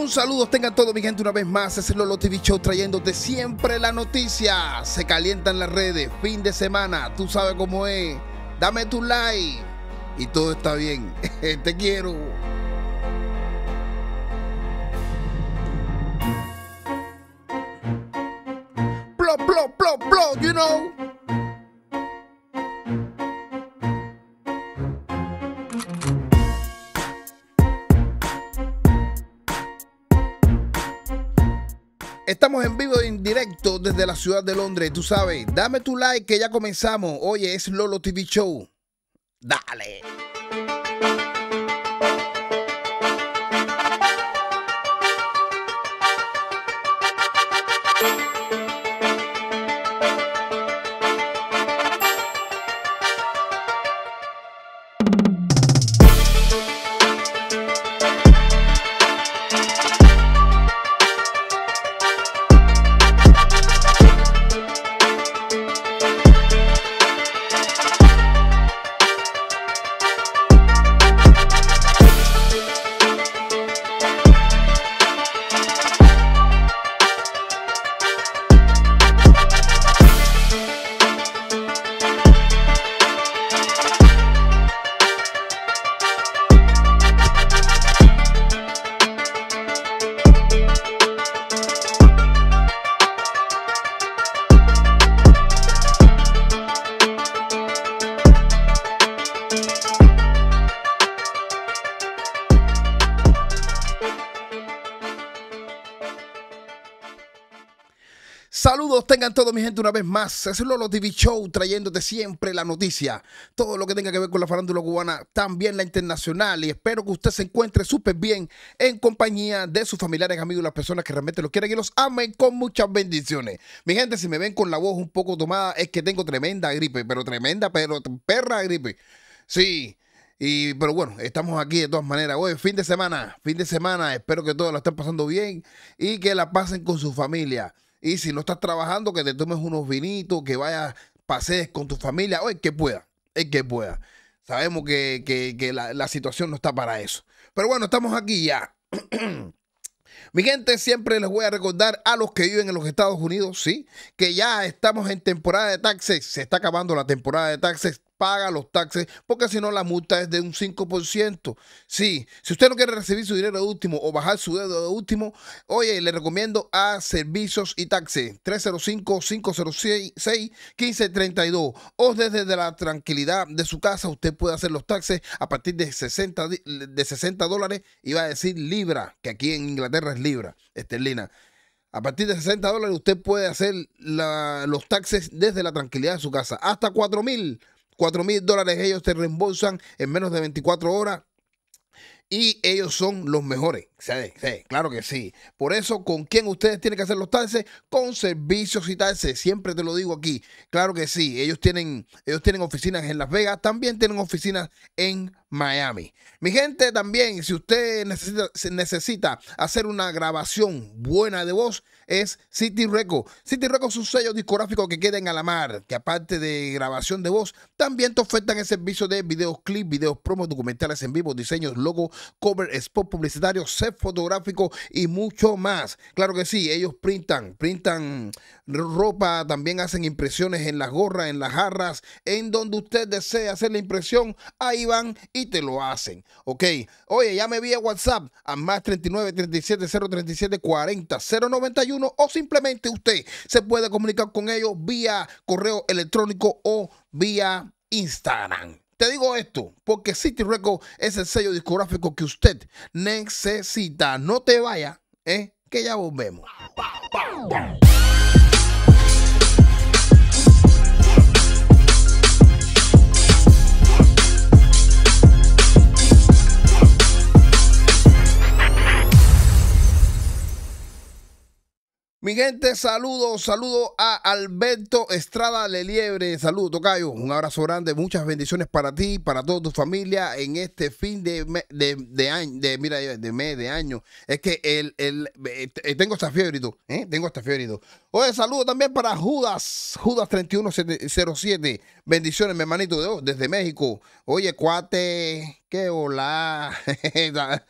Un saludo tengan todo mi gente una vez más, es el Lolo TV Show trayéndote siempre la noticia. Se calientan las redes, fin de semana, tú sabes cómo es. Dame tu like y todo está bien. Eh, te quiero. Blo, you know. directo desde la ciudad de Londres. Tú sabes, dame tu like que ya comenzamos. Oye, es Lolo TV Show. Dale. tengan todo mi gente una vez más. Es Lolo TV Show trayéndote siempre la noticia. Todo lo que tenga que ver con la farándula cubana, también la internacional. Y espero que usted se encuentre súper bien en compañía de sus familiares, amigos, las personas que realmente los quieren y los amen con muchas bendiciones. Mi gente, si me ven con la voz un poco tomada, es que tengo tremenda gripe, pero tremenda, pero perra gripe. Sí. Y, pero bueno, estamos aquí de todas maneras. Hoy, fin de semana, fin de semana. Espero que todos lo estén pasando bien y que la pasen con su familia. Y si no estás trabajando, que te tomes unos vinitos, que vayas, pasees con tu familia, o que pueda, el que pueda. Sabemos que, la, la situación no está para eso. Pero bueno, estamos aquí ya. Mi gente, siempre les voy a recordar a los que viven en los Estados Unidos, sí, que ya estamos en temporada de taxes, se está acabando la temporada de taxes, paga los taxes, porque si no la multa es de un 5%. Sí, si usted no quiere recibir su dinero de último o bajar su deuda de último, oye, le recomiendo a Servicios y Taxes 305-506-1532 o desde la tranquilidad de su casa usted puede hacer los taxes a partir de 60, de 60 dólares, iba a decir libra, que aquí en Inglaterra es libra, esterlina. A partir de 60 dólares usted puede hacer los taxes desde la tranquilidad de su casa. Hasta 4 mil 4 mil dólares ellos te reembolsan en menos de 24 horas y ellos son los mejores sí, claro que sí. Por eso, ¿con quién ustedes tienen que hacer los taxes? Con servicios y taxes. Siempre te lo digo aquí. Claro que sí. Ellos tienen, ellos tienen oficinas en Las Vegas, también tienen oficinas en Miami. Mi gente, también, si usted necesita, hacer una grabación buena de voz, es City Record. City Record es un sello discográfico que queda en Alamar, que aparte de grabación de voz, también te ofertan el servicio de videos, clips, videos promos, documentales en vivo, diseños, logo, cover, spot publicitarios, fotográfico y mucho más. Claro que sí, ellos printan, printan ropa, también hacen impresiones en las gorras, en las jarras, en donde usted desee hacer la impresión, ahí van y te lo hacen. Ok, oye, ya me vía WhatsApp a más 39 37 037 40 091 o simplemente usted se puede comunicar con ellos vía correo electrónico o vía Instagram. Te digo esto porque City Records es el sello discográfico que usted necesita. No te vaya, ¿eh? que ya volvemos. Mi gente, saludos, saludo a Alberto Estrada Leliebre. Saludos, Tocayo. Un abrazo grande, muchas bendiciones para ti, para toda tu familia en este fin de, de, año, de, mira, de mes, de año. Es que el, el, tengo esta fiebre, ¿eh? tengo esta fiebre. ¿eh? Oye, saludo también para Judas, Judas 3107. Bendiciones, mi hermanito, de, desde México. Oye, cuate, qué hola.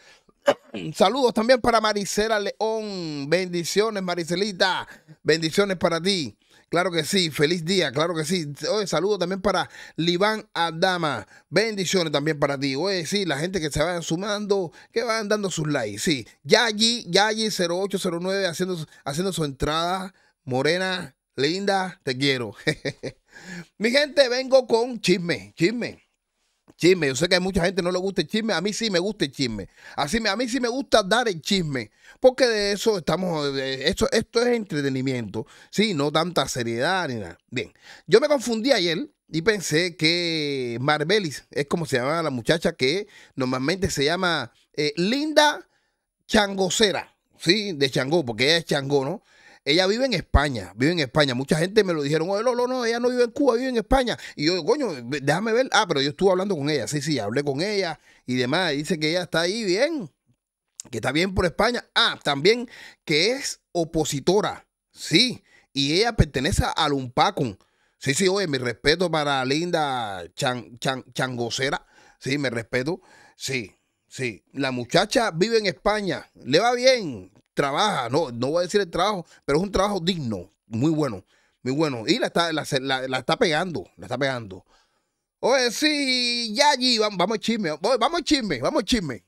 Saludos también para Maricela León. Bendiciones, Maricelita. Bendiciones para ti. Claro que sí, feliz día, claro que sí. Oye, saludo también para Liván Adama. Bendiciones también para ti. Oye, sí, la gente que se vayan sumando, que vayan dando sus likes. Sí, Yagi, yagi 0809 haciendo, haciendo su entrada. Morena, linda, te quiero. Mi gente, vengo con chisme, chisme. Chisme, yo sé que a mucha gente no le gusta el chisme, a mí sí me gusta el chisme. Así me, a mí sí me gusta dar el chisme, porque de eso estamos, esto, esto es entretenimiento, sí, no tanta seriedad ni nada. Bien, yo me confundí ayer y pensé que Marbelis es como se llama la muchacha que normalmente se llama eh, Linda Changocera, sí, de Changó, porque ella es Changó, ¿no? Ella vive en España, vive en España. Mucha gente me lo dijeron, oye, no, no, no, ella no vive en Cuba, vive en España. Y yo, coño, déjame ver. Ah, pero yo estuve hablando con ella. Sí, sí, hablé con ella y demás. Dice que ella está ahí bien, que está bien por España. Ah, también que es opositora. Sí, y ella pertenece al Umpacum. Sí, sí, oye, mi respeto para Linda Changocera. Sí, me respeto. Sí, sí. La muchacha vive en España. Le va bien trabaja, no, no voy a decir el trabajo, pero es un trabajo digno, muy bueno, muy bueno. Y la está, la, está pegando, la está pegando. Oye, sí, ya allí, vamos, vamos al chisme, vamos al chisme, vamos al chisme.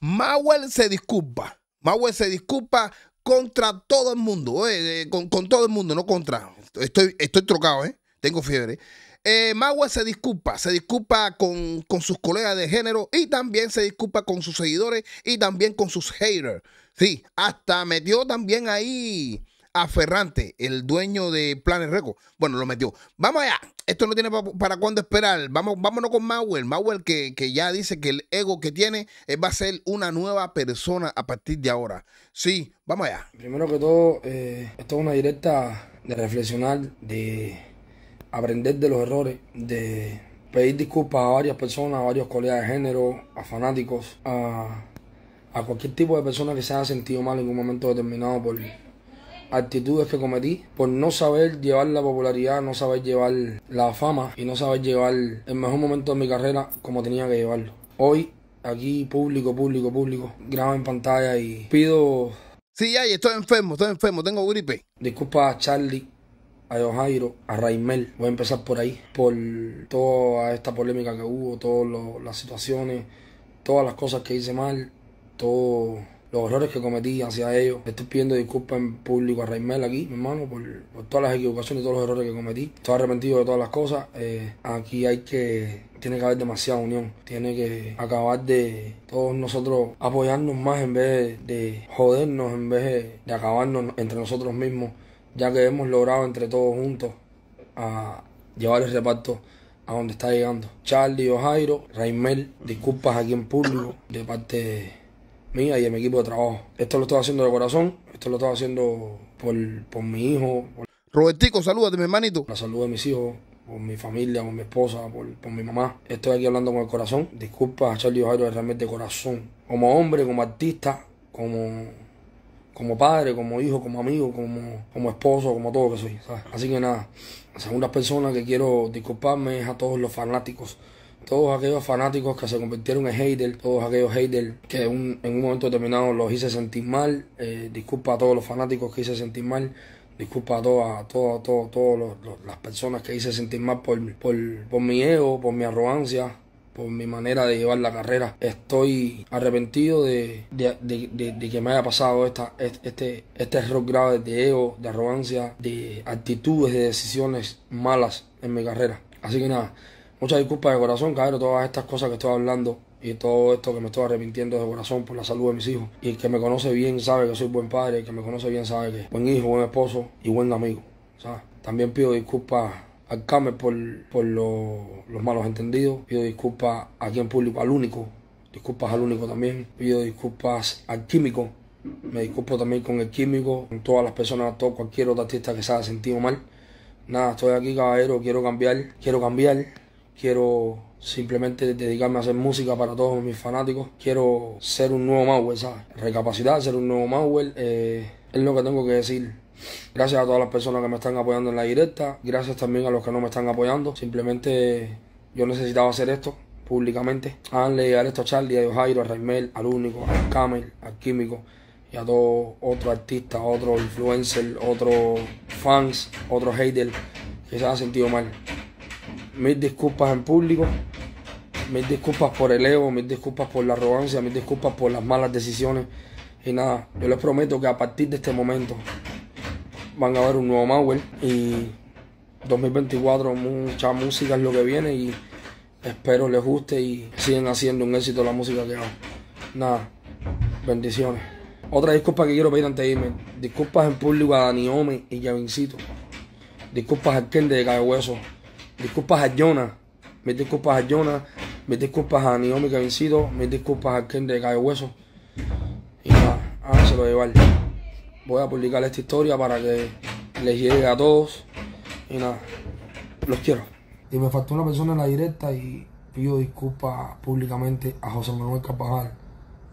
Mauer se disculpa, Mauer se disculpa contra todo el mundo, eh, con, todo el mundo, no contra. Estoy, estoy trocado, eh, tengo fiebre. Eh, se disculpa, se disculpa con, con sus colegas de género y también se disculpa con sus seguidores y también con sus haters. Sí, hasta metió también ahí a Ferrante, el dueño de Planes Records. Bueno, lo metió. Vamos allá. Esto no tiene para cuándo esperar. Vamos, vámonos con Mauer. Mauer que, ya dice que el ego que tiene va a ser una nueva persona a partir de ahora. Sí, vamos allá. Primero que todo, eh, esto es una directa de reflexionar, de aprender de los errores, de pedir disculpas a varias personas, a varios colegas de género, a fanáticos, a a cualquier tipo de persona que se haya sentido mal en un momento determinado por actitudes que cometí, por no saber llevar la popularidad, no saber llevar la fama y no saber llevar el mejor momento de mi carrera como tenía que llevarlo. Hoy, aquí, público, público, público, graba en pantalla y pido... Sí, ay, estoy enfermo, estoy enfermo, tengo gripe. Disculpa a Charlie, a Jairo, a Raimel, voy a empezar por ahí, por toda esta polémica que hubo, todas las situaciones, todas las cosas que hice mal, todos los errores que cometí hacia ellos. Estoy pidiendo disculpas en público a Raimel aquí, mi hermano, por, todas las equivocaciones, y todos los errores que cometí. Estoy arrepentido de todas las cosas. Eh, aquí hay que. Tiene que haber demasiada unión. Tiene que acabar de todos nosotros apoyarnos más en vez de, jodernos, en vez de, acabarnos entre nosotros mismos, ya que hemos logrado entre todos juntos a llevar el reparto a donde está llegando. Charlie Ojairo, Raimel, disculpas aquí en público de parte de mía y de mi equipo de trabajo. Esto lo estoy haciendo de corazón, esto lo estoy haciendo por, mi hijo. Por Robertico, de mi hermanito. La salud de mis hijos, por mi familia, por mi esposa, por, mi mamá. Estoy aquí hablando con el corazón. Disculpa a Charlie Ojairo realmente de corazón. Como hombre, como artista, como, como padre, como hijo, como amigo, como, como esposo, como todo que soy. Así que nada, la segunda persona que quiero disculparme es a todos los fanáticos todos aquellos fanáticos que se convirtieron en haters, todos aquellos haters que en un momento determinado los hice sentir mal, eh, disculpa a todos los fanáticos que hice sentir mal, disculpa a todas, todas, las personas que hice sentir mal por, por, mi ego, por mi arrogancia, por mi manera de llevar la carrera. Estoy arrepentido de, de, de, de que me haya pasado esta, este, este, este error grave de ego, de arrogancia, de actitudes, de decisiones malas en mi carrera. Así que nada. Muchas disculpas de corazón, cabrón, todas estas cosas que estoy hablando y todo esto que me estoy arrepintiendo de corazón por la salud de mis hijos. Y el que me conoce bien sabe que soy buen padre, el que me conoce bien sabe que buen hijo, buen esposo y buen amigo. También pido disculpas al Kame por, los malos entendidos. Pido disculpas aquí en público, al único. Disculpas al único también. Pido disculpas al químico. Me disculpo también con el químico, con todas las personas, todo cualquier otro artista que se haya sentido mal. Nada, estoy aquí, caballero, quiero cambiar, quiero cambiar Quiero simplemente dedicarme a hacer música para todos mis fanáticos. Quiero ser un nuevo Mauer, ¿sabes? Recapacitar, ser un nuevo Mauer. Eh, es lo que tengo que decir. Gracias a todas las personas que me están apoyando en la directa. Gracias también a los que no me están apoyando. Simplemente yo necesitaba hacer esto públicamente. Háganle llegar esto a Charlie, a Jairo, a Raimel, al único, al Camel, al Químico y a todo otro artista, otro influencer, otro fans, otros haters que se ha sentido mal mil disculpas en público, mil disculpas por el ego, mil disculpas por la arrogancia, mil disculpas por las malas decisiones. Y nada, yo les prometo que a partir de este momento van a ver un nuevo Mauer y 2024 mucha música es lo que viene y espero les guste y sigan haciendo un éxito la música que hago. Nada, bendiciones. Otra disculpa que quiero pedir antes de irme. Disculpas en público a Dani y Javincito. Disculpas al Kende de Disculpas a Jonah. mis disculpas a Jonah. mis disculpas a Naomi que ha vencido. me disculpas a Ken de Cayo Hueso. Y nada, lo llevar. Voy a publicar esta historia para que les llegue a todos. Y nada, los quiero. Y me faltó una persona en la directa y pido disculpas públicamente a José Manuel Carvajal,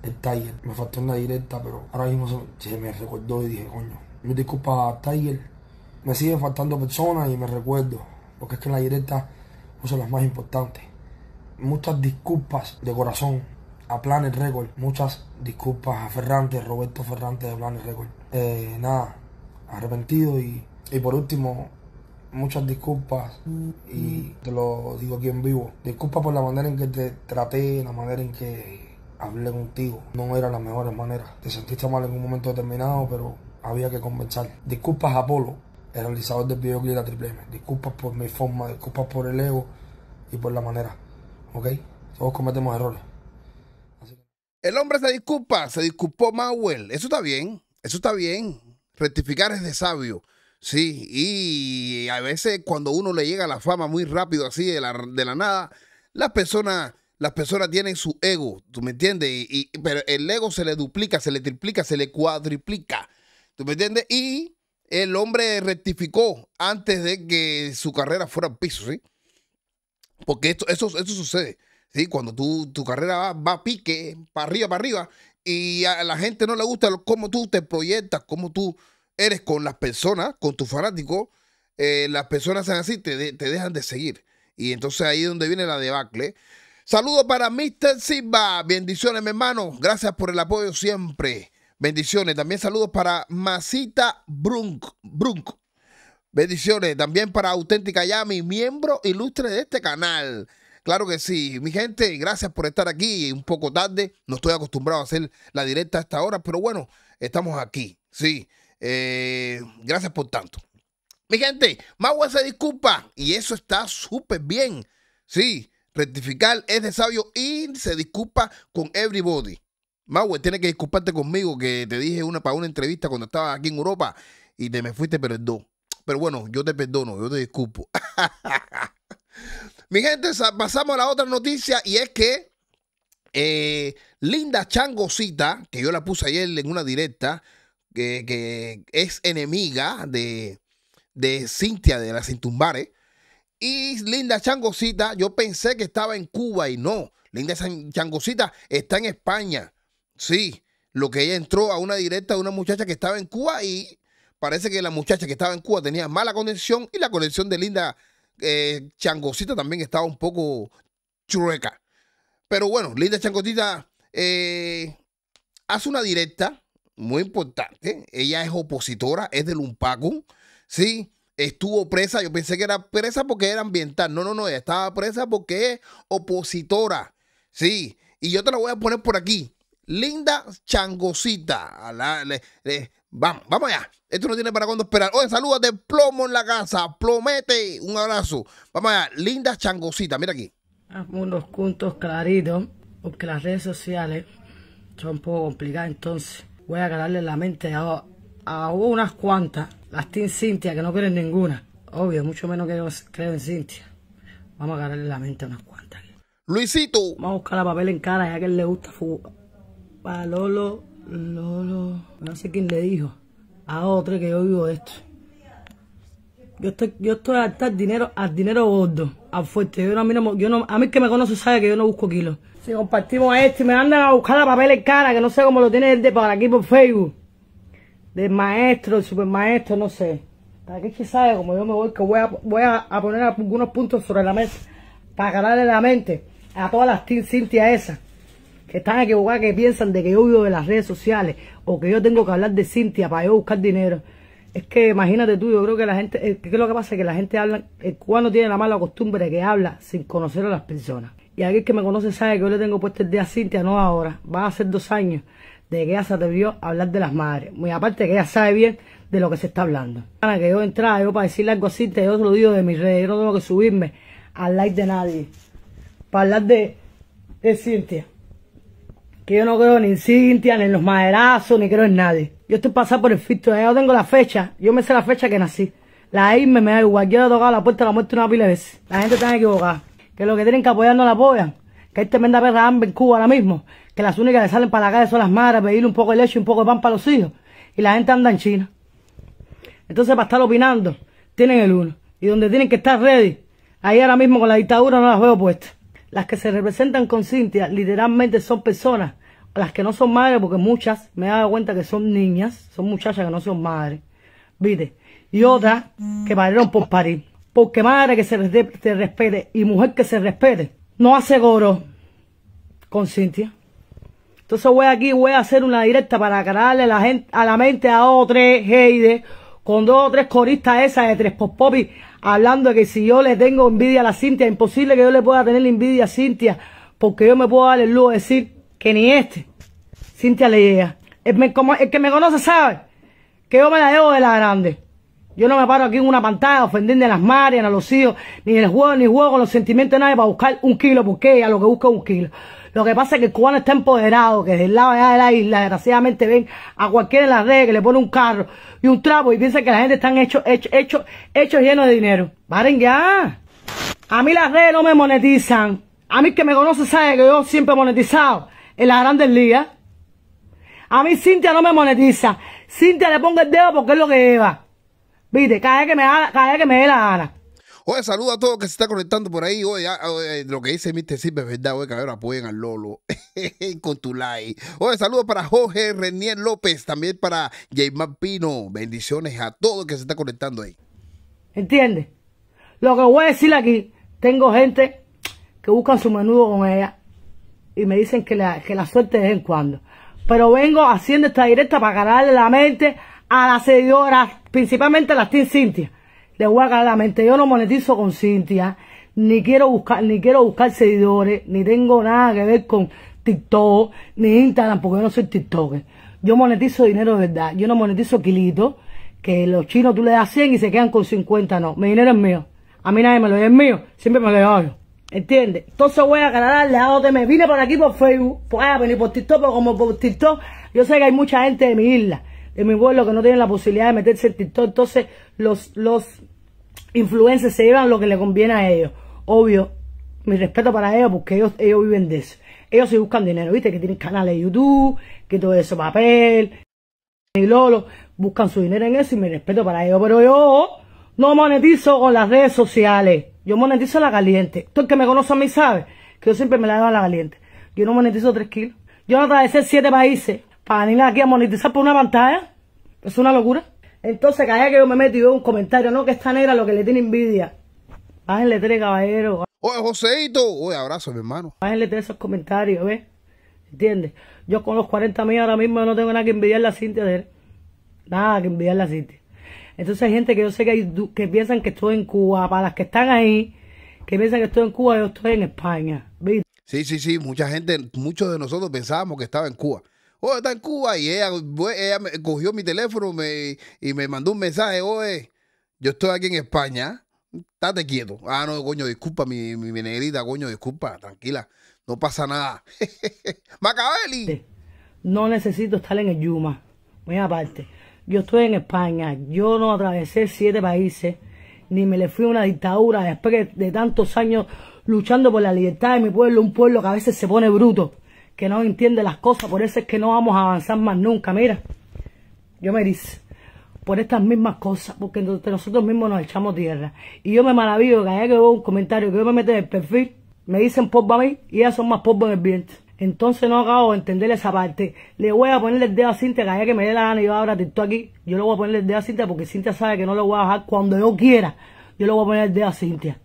el Tiger. Me faltó en la directa, pero ahora mismo se me recordó y dije, coño, me disculpas a Tiger. Me siguen faltando personas y me recuerdo porque es que en la directa pues, las más importantes. Muchas disculpas de corazón a Planet Record, muchas disculpas a Ferrante, Roberto Ferrante de Planet Record. Eh, nada, arrepentido y, por último, muchas disculpas y te lo digo aquí en vivo. Disculpas por la manera en que te traté, la manera en que hablé contigo. No era la mejor manera. Te sentiste mal en un momento determinado, pero había que conversar. Disculpas a Polo el realizador del videoclip de la Triple M. Disculpas por mi forma, disculpas por el ego y por la manera. ¿Ok? Todos cometemos errores. El hombre se disculpa, se disculpó Mauel. Eso está bien, eso está bien. Rectificar es de sabio. Sí, y a veces cuando uno le llega la fama muy rápido así de la, nada, las personas las personas tienen su ego, ¿tú me entiendes? y, pero el ego se le duplica, se le triplica, se le cuadriplica, ¿tú me entiendes? Y el hombre rectificó antes de que su carrera fuera al piso, ¿sí? Porque esto, eso, eso sucede, ¿sí? Cuando tú, tu carrera va, a pique, para arriba, para arriba, y a la gente no le gusta cómo tú te proyectas, cómo tú eres con las personas, con tu fanático, eh, las personas sean así, te, te, dejan de seguir. Y entonces ahí es donde viene la debacle. Saludos para Mr. Silva. Bendiciones, mi hermano. Gracias por el apoyo siempre. Bendiciones. También saludos para Masita Brunk. Brunk. Bendiciones. También para Auténtica Yami, miembro ilustre de este canal. Claro que sí. Mi gente, gracias por estar aquí. Un poco tarde. No estoy acostumbrado a hacer la directa a esta hora, pero bueno, estamos aquí. Sí. Eh, gracias por tanto. Mi gente, Magua se disculpa y eso está súper bien. Sí, rectificar es de sabio y se disculpa con everybody. Mauer, tienes que disculparte conmigo que te dije una para una entrevista cuando estaba aquí en Europa y te me fuiste, perdón. Pero bueno, yo te perdono, yo te disculpo. Mi gente, pasamos a la otra noticia y es que eh, Linda Changosita, que yo la puse ayer en una directa, que, es enemiga de, de Cintia de las Intumbare. Y Linda Changosita, yo pensé que estaba en Cuba y no. Linda Changosita está en España. Sí, lo que ella entró a una directa de una muchacha que estaba en Cuba y parece que la muchacha que estaba en Cuba tenía mala conexión y la conexión de Linda eh, Changosita también estaba un poco chueca. Pero bueno, Linda Changosita eh, hace una directa muy importante. Ella es opositora, es del Lumpaco, ¿sí? Estuvo presa, yo pensé que era presa porque era ambiental. No, no, no, estaba presa porque es opositora, ¿sí? Y yo te la voy a poner por aquí Linda Changosita. vamos, allá. Esto no tiene para cuándo esperar. Oye, saluda. de plomo en la casa. Plomete. Un abrazo. Vamos allá. Linda Changosita. Mira aquí. Ah, unos puntos claritos, porque las redes sociales son un poco complicadas. Entonces, voy a ganarle la mente a, unas cuantas. Las Team Cintia, que no creen ninguna. Obvio, mucho menos que yo creo en Cintia. Vamos a ganarle la mente a unas cuantas. Luisito. Vamos a buscar la papel en cara, ya que él le gusta fútbol para Lolo, Lolo, no sé quién le dijo, a otro que yo vivo esto. Yo estoy, yo estoy al dinero, al dinero gordo, al fuerte. a, mí que me conoce sabe que yo no busco kilos. Si compartimos esto y me andan a buscar a papel en cara, que no sé cómo lo tiene el de para aquí por Facebook. de maestro, el supermaestro, no sé. Para que es que sabe, como yo me voy, que voy a, poner algunos puntos sobre la mesa. Para ganarle la mente a todas las Team Cintia esas están equivocadas que piensan de que yo vivo de las redes sociales o que yo tengo que hablar de Cintia para yo buscar dinero. Es que imagínate tú, yo creo que la gente, eh, ¿Qué es lo que pasa que la gente habla, eh, cuando tiene la mala costumbre de que habla sin conocer a las personas. Y alguien que me conoce sabe que yo le tengo puesto el día a Cintia, no ahora, va a ser dos años de que ella se atrevió a hablar de las madres. Muy aparte que ella sabe bien de lo que se está hablando. Para que yo entrara, yo para decirle algo a Cintia, yo lo digo de mis redes, yo no tengo que subirme al like de nadie. Para hablar de, de Cintia que yo no creo ni en Cintia, ni en los maderazos, ni creo en nadie. Yo estoy pasando por el filtro, yo tengo la fecha, yo me sé la fecha que nací. La irme me da igual, yo he tocado la puerta de la muerte una pila de veces. La gente está equivocada, que los que tienen que apoyar no la apoyan, que hay tremenda perra hambre en Cuba ahora mismo, que las únicas que salen para la calle son las madres, pedirle un poco de leche y un poco de pan para los hijos, y la gente anda en China. Entonces para estar opinando, tienen el uno, y donde tienen que estar ready, ahí ahora mismo con la dictadura no las veo puestas. Las que se representan con Cintia literalmente son personas, las que no son madres, porque muchas me he dado cuenta que son niñas, son muchachas que no son madres, ¿viste? Y otras que parieron por parir. Porque madre que se respete y mujer que se respete, no hace goro con Cintia. Entonces voy aquí, voy a hacer una directa para a la gente, a la mente a dos tres Heide, con dos o tres coristas esas de tres pop y hablando de que si yo le tengo envidia a la Cintia, imposible que yo le pueda tener envidia a Cintia, porque yo me puedo dar el lujo de decir que ni este, Cintia le llega. El, que me conoce sabe que yo me la debo de la grande. Yo no me paro aquí en una pantalla ofendiendo a las madres, a los hijos, ni en el juego, ni juego con los sentimientos de nadie para buscar un kilo, porque a lo que busca un kilo. Lo que pasa es que el cubano está empoderado, que desde el lado allá de la isla, desgraciadamente ven a cualquiera en las redes que le pone un carro, y un trapo y piensa que la gente están hecho, hecho, hecho, hecho lleno de dinero. varen ya. A mí las redes no me monetizan. A mí que me conoce sabe que yo siempre he monetizado en las grandes ligas. A mí Cintia no me monetiza. Cintia le pongo el dedo porque es lo que lleva. Viste, cada vez que me, da, cada vez que me dé la gana. Oye, saludo a todos que se está conectando por ahí. lo que dice Mr. Silva es verdad, oye, cabrón, apoyen al Lolo con tu like. Oye, saludo para Jorge Renier López, también para Jaimar Pino. Bendiciones a todos que se está conectando ahí. ¿Entiendes? Lo que voy a decir aquí, tengo gente que busca su menudo con ella y me dicen que la, que la suerte de vez en cuando. Pero vengo haciendo esta directa para ganarle la mente a las seguidoras, principalmente a las Team Cintia, les voy a aclarar la mente. Yo no monetizo con Cintia, ni quiero buscar, ni quiero buscar seguidores, ni tengo nada que ver con TikTok, ni Instagram, porque yo no soy TikToker. Yo monetizo dinero de verdad, yo no monetizo kilitos, que los chinos tú le das 100 y se quedan con 50, no. Mi dinero es mío. A mí nadie me lo da, es mío. Siempre me lo doy, yo. ¿Entiendes? Entonces voy a ganarle a donde me vine por aquí por Facebook, voy pues, a venir por TikTok, pero como por TikTok, yo sé que hay mucha gente de mi isla, de mi pueblo, que no tienen la posibilidad de meterse en TikTok. Entonces, los, los influencers se llevan lo que le conviene a ellos. Obvio, mi respeto para ellos porque ellos, ellos viven de eso. Ellos se buscan dinero, ¿viste? Que tienen canales de YouTube, que todo eso, papel, y lolo, buscan su dinero en eso y mi respeto para ellos. Pero yo no monetizo con las redes sociales. Yo monetizo la caliente. Todo el que me conoce a mí sabe que yo siempre me la doy a la caliente. Yo no monetizo tres kilos. Yo no atravesé siete países para venir aquí a monetizar por una pantalla. Es una locura. Entonces, cada vez que yo me meto y veo un comentario, no, que esta negra lo que le tiene envidia. Bájenle tres, caballero. Oye, Joseito. Oye, abrazo, mi hermano. Bájenle tres esos comentarios, ¿ves? ¿Entiendes? Yo con los 40 mil ahora mismo no tengo nada que envidiar la Cintia de él. Nada que envidiar la Cintia. Entonces hay gente que yo sé que, hay, que piensan que estoy en Cuba. Para las que están ahí, que piensan que estoy en Cuba, yo estoy en España. Sí, sí, sí. Mucha gente, muchos de nosotros pensábamos que estaba en Cuba. Oh, está en Cuba. Y ella, cogió mi teléfono y me mandó un mensaje, oye, yo estoy aquí en España, estate quieto. Ah, no, coño, disculpa, mi, mi, mi coño, disculpa, tranquila, no pasa nada. Macabeli. No necesito estar en el Yuma, muy aparte. Yo estoy en España, yo no atravesé siete países, ni me le fui a una dictadura después de tantos años luchando por la libertad de mi pueblo, un pueblo que a veces se pone bruto que no entiende las cosas, por eso es que no vamos a avanzar más nunca, mira, yo me dice, por estas mismas cosas, porque nosotros mismos nos echamos tierra. Y yo me maravillo que allá que veo un comentario que yo me meto en el perfil, me dicen pop a mí y ellas son más porba en el viento. Entonces no acabo de entender esa parte. Le voy a ponerle el dedo a Cintia, que allá que me dé la gana y yo ahora estoy aquí, yo le voy a poner el dedo a Cintia porque Cintia sabe que no lo voy a bajar cuando yo quiera. Yo le voy a poner el dedo a Cintia.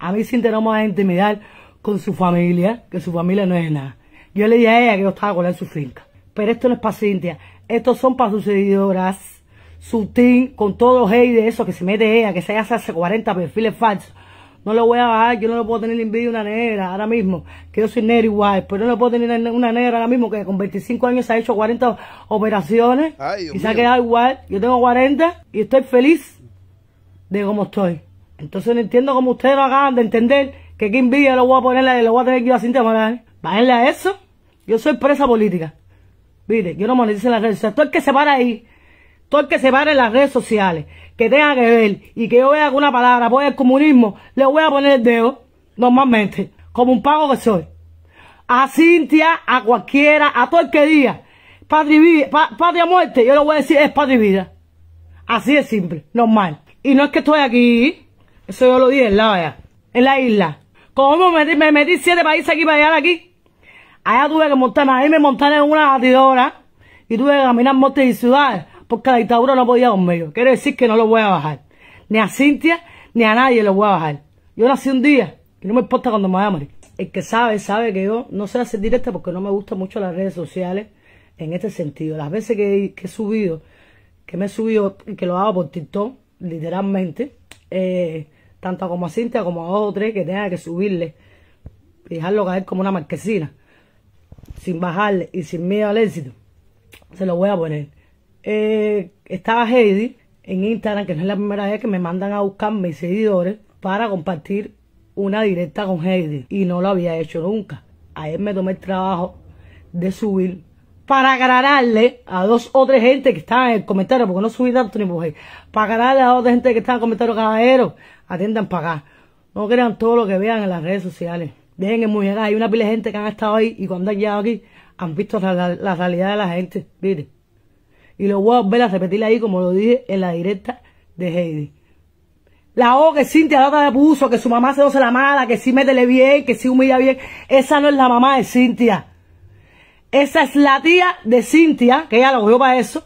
a mí Cintia no me va a intimidar con su familia, que su familia no es nada. Yo le dije a ella que yo estaba con en su finca. Pero esto no es para Cintia. Estos son para sus seguidoras. Su team, con todos los de eso que se mete ella, que se hace 40 perfiles falsos. No lo voy a bajar, yo no lo puedo tener envidia de una negra ahora mismo, que yo soy negro igual, pero no le puedo tener una negra ahora mismo que con 25 años se ha hecho 40 operaciones y se ha quedado igual. Yo tengo 40 y estoy feliz de cómo estoy. Entonces no entiendo cómo ustedes no acaban de entender que qué envidia lo voy a ponerle, lo voy a tener que ir a Cintia Bájenle a eso. Yo soy presa política. Mire, yo no monetizo en las redes sociales. Todo el que se para ahí, todo el que se para en las redes sociales, que tenga que ver y que yo vea alguna palabra, por el comunismo, le voy a poner el dedo, normalmente, como un pago que soy. A Cintia, a cualquiera, a todo el que diga, patria, muerte, yo le voy a decir, es patria vida. Así de simple, normal. Y no es que estoy aquí, eso yo lo dije en la, en la isla. ¿Cómo me metí siete países aquí para llegar aquí? Allá tuve que montar ahí me montaron en una batidora y tuve que caminar montes y ciudades porque la dictadura no podía conmigo. Quiero decir que no lo voy a bajar. Ni a Cintia, ni a nadie lo voy a bajar. Yo nací un día, que no me importa cuando me vaya a morir. El que sabe, sabe que yo no sé hacer directa porque no me gustan mucho las redes sociales en este sentido. Las veces que, he subido, que me he subido y que lo hago por TikTok, literalmente, eh, tanto como a Cintia como a otros que tenga que subirle y dejarlo caer como una marquesina sin bajarle y sin miedo al éxito, se lo voy a poner. Eh, estaba Heidi en Instagram, que no es la primera vez que me mandan a buscar mis seguidores para compartir una directa con Heidi y no lo había hecho nunca. Ayer me tomé el trabajo de subir para agradarle a dos o tres gente que estaban en el comentario, porque no subí tanto ni mujer, para agarrarle a otra gente que estaba en el comentario, caballeros, atiendan para acá. No crean todo lo que vean en las redes sociales. Dejen mujeres, Hay una pila de gente que han estado ahí y cuando han llegado aquí han visto la, realidad de la gente. ¿viste? Y lo voy a volver a repetir ahí como lo dije en la directa de Heidi. La O que Cintia Data le puso, que su mamá se no se la mala, que sí métele bien, que sí humilla bien. Esa no es la mamá de Cintia. Esa es la tía de Cintia, que ella lo vio para eso.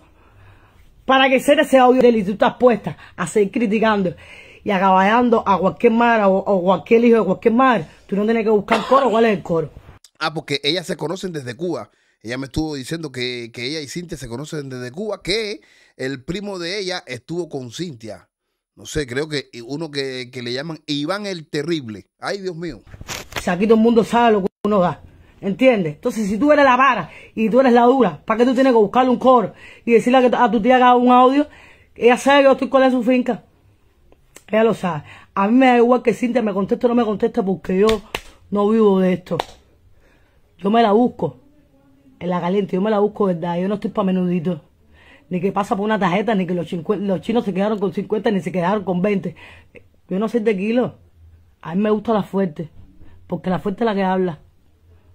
Para que se ese audio de y tú estás puesta a seguir criticando y acabando a cualquier mar o, o cualquier hijo de cualquier mar. Tú no tienes que buscar coro, ¿cuál es el coro? Ah, porque ellas se conocen desde Cuba. Ella me estuvo diciendo que, ella y Cintia se conocen desde Cuba, que el primo de ella estuvo con Cintia. No sé, creo que uno que, le llaman Iván el Terrible. Ay, Dios mío. Si aquí todo el mundo sabe lo que uno da. ¿Entiendes? Entonces, si tú eres la vara y tú eres la dura, ¿para qué tú tienes que buscarle un coro y decirle a, tu tía que haga un audio? Ella sabe que yo estoy con la su finca. Ella lo sabe. A mí me da igual que Cintia me conteste o no me conteste porque yo no vivo de esto. Yo me la busco. En la caliente, yo me la busco, ¿verdad? Yo no estoy para menudito. Ni que pasa por una tarjeta, ni que los, los chinos se quedaron con 50, ni se quedaron con 20. Yo no soy de kilos. A mí me gusta la fuerte. Porque la fuerte es la que habla.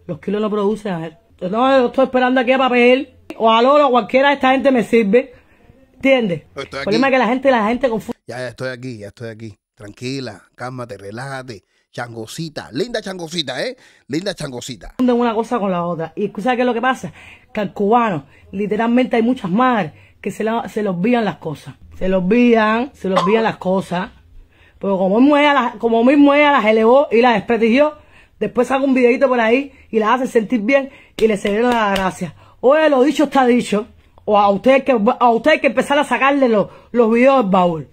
Los kilos no producen a ver. Yo no estoy esperando aquí a papel. O a loro, cualquiera de esta gente me sirve. ¿Entiendes? El problema es que la gente, la gente confunde. Ya, estoy aquí, ya estoy aquí. Tranquila, cálmate, relájate. Changosita, linda changosita, ¿eh? Linda changosita. Una cosa con la otra. Y ¿sabes qué es lo que pasa? Que al cubano, literalmente hay muchas madres que se, la, se las cosas. Se los vían, se los vían las cosas. Pero como mismo ella, las, como las elevó y las desprestigió, después saca un videito por ahí y las hace sentir bien y le cedieron la gracia. Oye, lo dicho está dicho. O a ustedes que, a usted hay que empezar a sacarle los, los videos del baúl.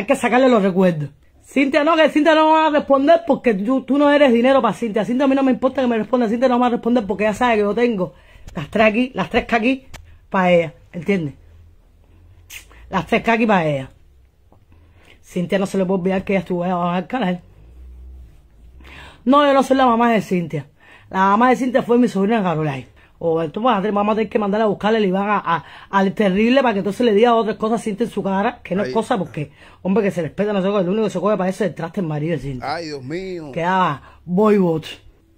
Hay que sacarle los recuerdos. Cintia no, que Cintia no va a responder porque tú, no eres dinero para Cintia. Cintia a mí no me importa que me responda. Cintia no va a responder porque ya sabe que yo tengo las tres aquí, las tres aquí para ella. ¿Entiendes? Las tres aquí para ella. Cintia no se le puede olvidar que ella estuvo al canal. No, yo no soy la mamá de Cintia. La mamá de Cintia fue mi sobrina Caroline o tu pues, madre, vamos a tener que mandar a buscarle el Iván a, al terrible para que entonces le diga otras cosas siente en su cara, que no es cosa porque, hombre, que se respeta, no sé el único que se coge para eso es el traste en marido, cinta. Ay, Dios mío. voy boybot.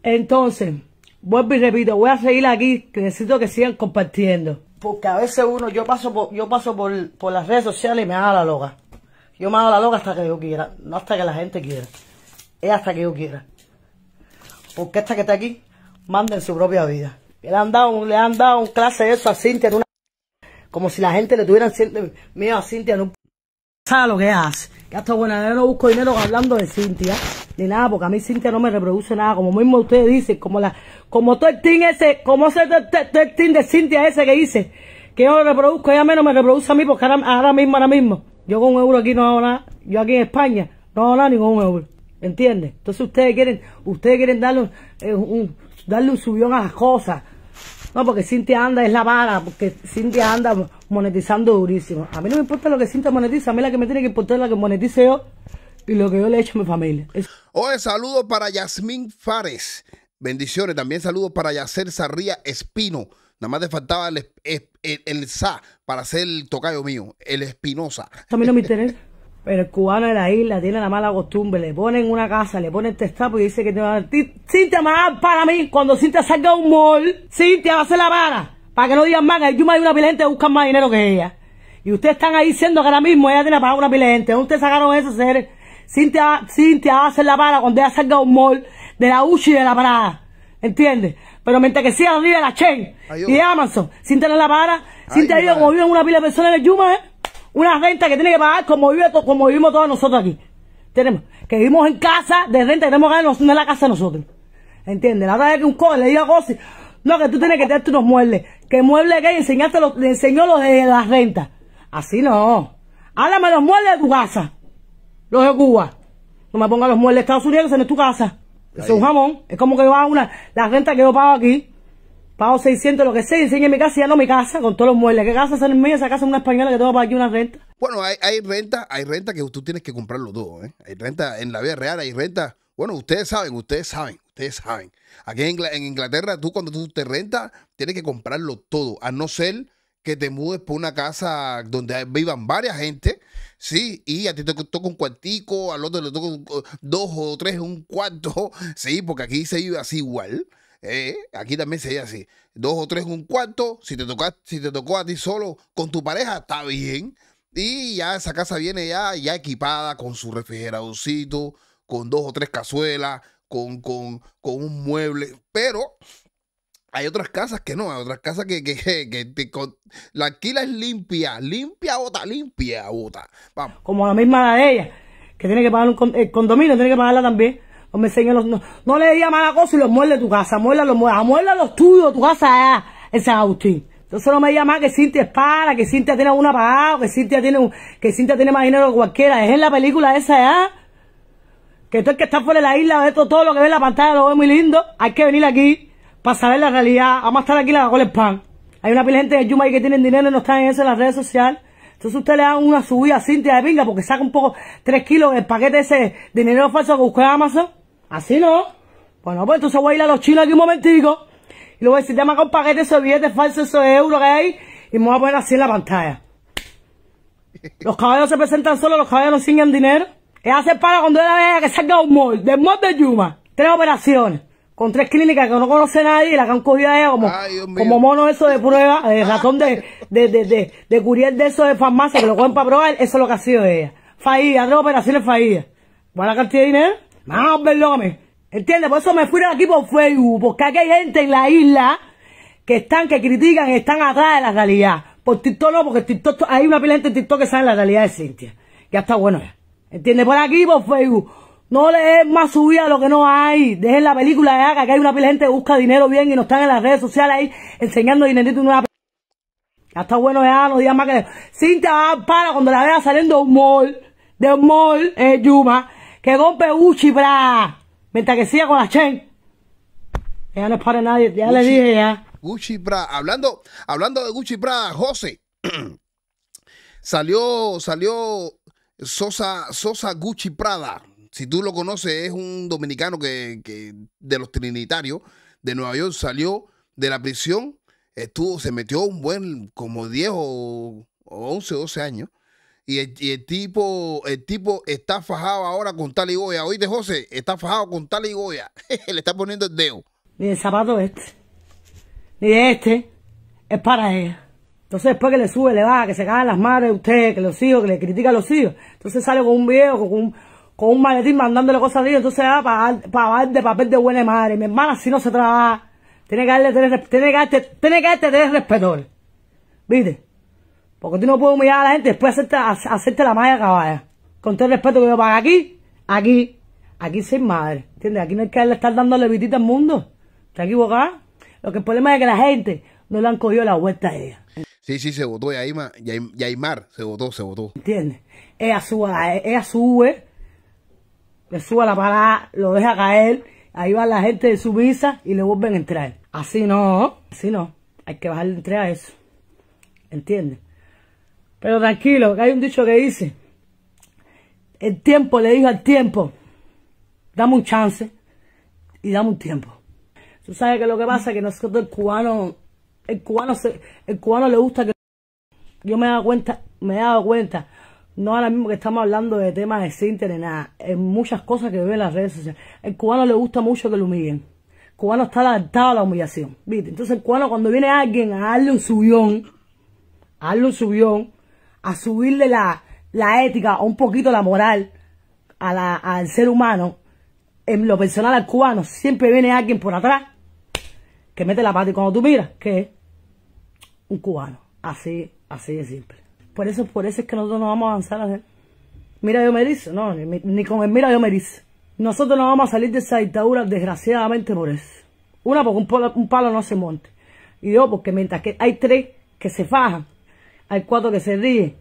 Entonces, vuelvo y repito, voy a seguir aquí, que necesito que sigan compartiendo. Porque a veces uno, yo paso por, yo paso por, por las redes sociales y me hago la loca. Yo me hago la loca hasta que yo quiera, no hasta que la gente quiera. Es hasta que yo quiera. Porque esta que está aquí manda en su propia vida. Le han dado, le han dado clase de eso a Cintia Como si la gente le tuvieran miedo a Cintia en un... ¿Sabes lo que hace? Que hasta buena, yo no busco dinero hablando de Cintia, ni nada, porque a mí Cintia no me reproduce nada, como mismo ustedes dicen, como la, como todo el team ese, como de Cintia ese que dice, que yo reproduzco, ella menos me reproduce a mí, porque ahora, mismo, ahora mismo, yo con un euro aquí no hago nada, yo aquí en España no hago nada ni con un euro, ¿entiendes? Entonces ustedes quieren, ustedes quieren darle eh, darle un subión a las cosas, no, porque Cintia anda es la vaga, porque Cintia anda monetizando durísimo. A mí no me importa lo que Cintia monetiza, a mí la que me tiene que importar es la que monetice yo y lo que yo le hecho a mi familia. Es... Oye, saludos para Yasmín Fares. Bendiciones. También saludos para Yacer Sarría Espino. Nada más le faltaba el, SA para hacer el tocayo mío, el Espinosa. También no me interesa. Pero el cubano de la isla tiene la mala costumbre. Le ponen una casa, le ponen testapo y dice que te va a Cintia para mí cuando Cintia salga un mall. Cintia va a hacer la vara, Para que no digan más que el Yuma hay una pila gente que busca más dinero que ella. Y ustedes están ahí diciendo que ahora mismo ella tiene para una pila de gente. ustedes sacaron eso, señores? Cintia, Cintia va a hacer la vara cuando ella salga un mall de la UCI de la parada. ¿Entiendes? Pero mientras que siga arriba la Chen y Amazon, sin tener la para. te ha como viven una pila de personas en el Yuma, ¿eh? Una renta que tiene que pagar como, vive, como vivimos todos nosotros aquí. Tenemos, que vivimos en casa de renta que tenemos que ganar la casa nosotros. ¿Entiendes? La otra vez que un coche le diga cosas, no, que tú tienes que tener unos muebles. Que mueble que enseñaste los, le enseñó los de la renta. Así no. Háblame los muebles de tu casa. Los de Cuba. No me ponga los muebles de Estados Unidos, que en tu casa. es un jamón. Es como que yo hago una, la renta que yo pago aquí. Pago 600, lo que sea, en mi casa ya no mi casa, con todos los muebles. ¿Qué casa son medio? Esa casa es una española que tengo para aquí una renta. Bueno, hay, renta, hay renta que tú tienes que comprarlo todo, ¿eh? Hay renta en la vida real, hay renta. Bueno, ustedes saben, ustedes saben, ustedes saben. Aquí en Inglaterra, tú cuando tú te rentas, tienes que comprarlo todo, a no ser que te mudes por una casa donde vivan varias gente, sí, y a ti te toca un cuartico, al otro le toca dos o tres, un cuarto, sí, porque aquí se vive así igual. Eh, aquí también sería así. Dos o tres un cuarto. Si te, tocas, si te tocó a ti solo con tu pareja, está bien. Y ya esa casa viene ya, ya equipada con su refrigeradorcito, con dos o tres cazuelas, con, con, con un mueble. Pero hay otras casas que no, hay otras casas que, que, que, te, con, la alquila es limpia, limpia, bota, limpia, bota. Como la misma de ella, que tiene que pagar un, el condominio, tiene que pagarla también no, no, le digas mala cosa y los muerde tu casa. Muerda los Muerda los tuyos, tu casa allá en Agustín. Entonces no me digas más que Cintia es para, que Cintia tiene una pagada, que Cintia tiene que tiene más dinero que cualquiera. Es en la película esa allá. Que tú es que está fuera de la isla, esto, todo lo que ves en la pantalla lo ve muy lindo. Hay que venir aquí para saber la realidad. Vamos a estar aquí la el pan. Hay una pila gente de Yuma que tienen dinero y no están en eso en las redes sociales. Entonces usted le da una subida a Cintia de pinga porque saca un poco, tres kilos el paquete ese dinero falso que busca Amazon. Así no. Bueno, pues entonces voy a ir a los chinos aquí un momentico. Y luego voy a decir, llama con un de esos billetes falsos, esos euros que hay. Y me voy a poner así en la pantalla. Los caballos se presentan solos, los caballos no siguen dinero. ¿Qué hace para cuando era que salga un mall, del mall de Yuma. Tres operaciones, con tres clínicas que no conoce nadie, y la que han cogido a ella como, mono eso de prueba, De eh, ratón de, de, de, de, de curiel de eso de farmacia que lo cogen para probar, eso es lo que ha sido ella. Fallía, tres operaciones fallidas. Buena cantidad de dinero. Más ah, perdóname. ¿Entiendes? Por eso me fui de aquí por Facebook, porque aquí hay gente en la isla que están, que critican, están atrás de la realidad. Por TikTok no, porque TikTok, hay una pila de gente en TikTok que sabe la realidad de Cintia. Ya está bueno ya. ¿Entiendes? Por aquí por Facebook. No le es más subida a lo que no hay. Dejen la película de acá, que hay una pila gente que busca dinero bien y no están en las redes sociales ahí enseñando dinerito en una ya está bueno ya, no digas más que... Cintia va para cuando la vea saliendo de un mall, de un mall, eh, Yuma, que golpe Uchi, Prada, Mientras que siga con la Chen. Ya no es para nadie, ya le dije ya. Gucci Prada, hablando, hablando de Gucci Prada, José. salió, salió Sosa, Sosa Gucci Prada. Si tú lo conoces, es un dominicano que, de los trinitarios de Nueva York salió de la prisión, estuvo, se metió un buen como 10 o 11, 12 años y el, tipo, el tipo está fajado ahora con tal y goya. Oíste, José, está fajado con tal y goya. Le está poniendo el dedo. Ni el zapato este, ni este, es para ella. Entonces después que le sube, le va que se cagan las madres de usted, que los hijos, que le critica a los hijos. Entonces sale con un viejo, con un, con un maletín mandándole cosas a Dios, Entonces va ah, para pagar, de papel de buena madre. Mi hermana, si no se trabaja, tiene que darle, tiene que tiene que darte, respeto ¿viste? Porque tú no puedes humillar a la gente después hacerte, hacerte la malla caballa. Con todo el respeto que yo pago aquí, aquí, aquí sin madre. ¿Entiendes? Aquí no hay que estar dando levitita al mundo. te equivocada. Lo que el problema es que la gente no le han cogido la vuelta a ella. Sí, sí, se votó y Yaimar, se votó, se votó. ¿Entiendes? Ella sube, le sube, le la parada, lo deja caer, ahí va la gente de su visa y le vuelven a entrar. Así no, así no. Hay que bajar de a eso. ¿Entiendes? Pero tranquilo, hay un dicho que dice, el tiempo le dijo al tiempo, dame un chance y dame un tiempo. Tú sabes que lo que pasa es que nosotros el cubano, el cubano se, el cubano le gusta que yo me he dado cuenta, me he dado cuenta, no ahora mismo que estamos hablando de temas de cinta ni nada, en muchas cosas que veo en las redes sociales. El cubano le gusta mucho que lo humillen. El cubano está adaptado a la humillación, ¿viste? Entonces el cubano cuando viene alguien a darle un subión, a darle un subión, a subirle la, la ética o un poquito la moral a la, al ser humano, en lo personal al cubano, siempre viene alguien por atrás que mete la pata y cuando tú miras, que es un cubano. Así, así de simple. Por eso, por eso es que nosotros no vamos a avanzar a hacer. Mira yo me dice, no, ni, con el mira yo me dice. Nosotros no vamos a salir de esa dictadura, desgraciadamente, por eso. Una, porque un, palo, un palo no se monte. Y dos, porque mientras que hay tres que se fajan, hay cuatro que se ríen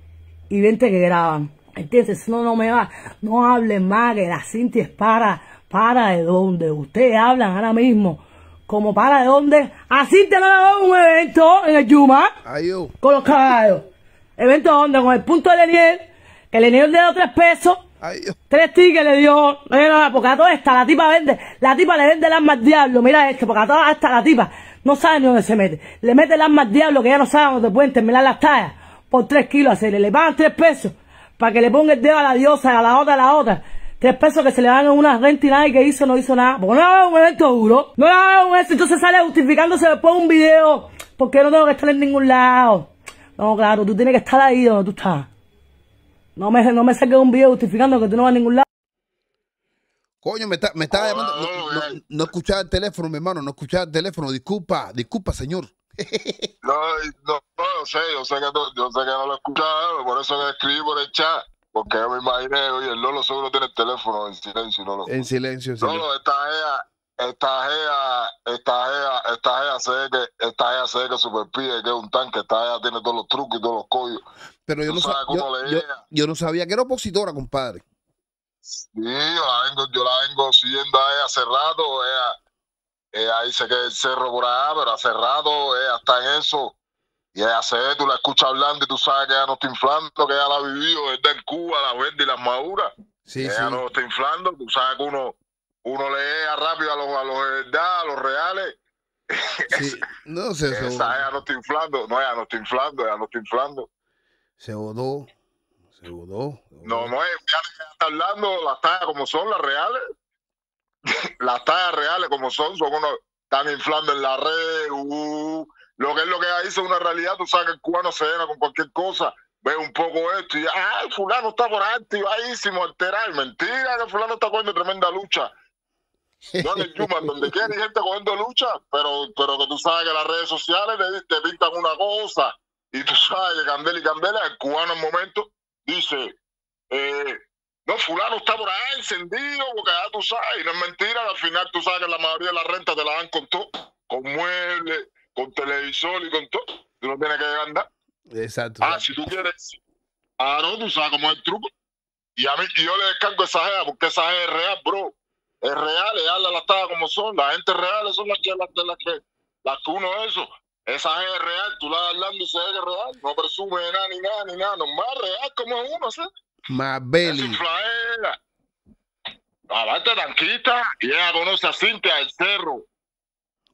y 20 que graban. ¿Entiendes? No, no me va. No hablen más que la Cintia es para, para de dónde. Ustedes hablan ahora mismo como para de dónde. Así te a dar un evento en el Yuma. Ayú. Con los caballos. evento donde con el punto de Leniel. Que Leniel le dio tres pesos. Ayú. Tres tickets le dio. No, no, no, porque a toda esta la tipa vende. La tipa le vende el arma al diablo. Mira esto, porque a toda esta la tipa no sabe ni dónde se mete. Le mete el arma al diablo que ya no sabe dónde pueden terminar las tallas por tres kilos hacerle. Le pagan tres pesos para que le ponga el dedo a la diosa, a la otra, a la otra. Tres pesos que se le van en una renta y nadie que hizo, no hizo nada. Porque no veo un evento duro. No veo un evento. Entonces sale justificándose después un video. Porque no tengo que estar en ningún lado. No, claro, tú tienes que estar ahí donde tú estás. No me, no me saques un video justificando que tú no vas a ningún lado. Coño, me está, oh, llamando. No, no escuchaba el teléfono, mi hermano. No escuchaba el teléfono. Disculpa, disculpa, señor. No, no, sé, yo sé, que no, yo sé que no lo escuchaba, por eso que escribí por el chat. Porque yo me imaginé, oye, el Lolo seguro tiene el teléfono en silencio, Lolo. En silencio, sí. Lolo, esta gea, esta gea, esta gea, esta gea se ve que, esta gea se ve que superpide, que es un tanque, esta gea tiene todos los trucos y todos los códigos. Pero yo no, sabía, yo, yo, no sabía que era opositora, compadre. Sí, yo la vengo, yo la vengo siguiendo a ella hace rato, ella ella eh, ahí se que el cerro por allá, pero ha cerrado, ella eh, está en eso. Y ella se ve, tú la escuchas hablando y tú sabes que ella no está inflando, que ella la ha vivido, es del Cuba, la verde y las maduras. Sí, ella sí. no está inflando, tú sabes que uno, uno lee rápido a los, a los eh, a los reales. Sí, no sé, Esa, ella no está inflando, no, ella no está inflando, ella no está inflando. Se bodó, se bodó. No, no, ella está hablando, las tallas como son, las reales las tallas reales como son, son unos, están inflando en la red, uh, lo que es lo que ahí es una realidad, tú sabes que el cubano se llena con cualquier cosa, ve un poco esto y, ah, fulano está por activadísimo, alterar, mentira, que fulano está cogiendo tremenda lucha. No en donde quiera hay gente cogiendo lucha, pero, pero que tú sabes que las redes sociales te, te pintan una cosa, y tú sabes que Candela y Candela, el cubano en momento, dice, eh, no, fulano está por ahí encendido, porque ya tú sabes, y no es mentira, al final tú sabes que la mayoría de las rentas te la dan con todo, con muebles, con televisor y con todo. Tú no tienes que andar. Exacto. Ah, si tú quieres. Ah, no, tú sabes cómo es el truco. Y a mí yo le descargo esa jea, porque esa jea es real, bro. Es real, es la las como son. La gente real son las que, las, las que, las que uno eso. Esa jea es real, tú la hablando y se ve que es real. No presume de nada, ni nada, ni nada. No más real como es uno, ¿sí? Mabeli. Avante Tanquita, ella conoce a Cintia del cerro.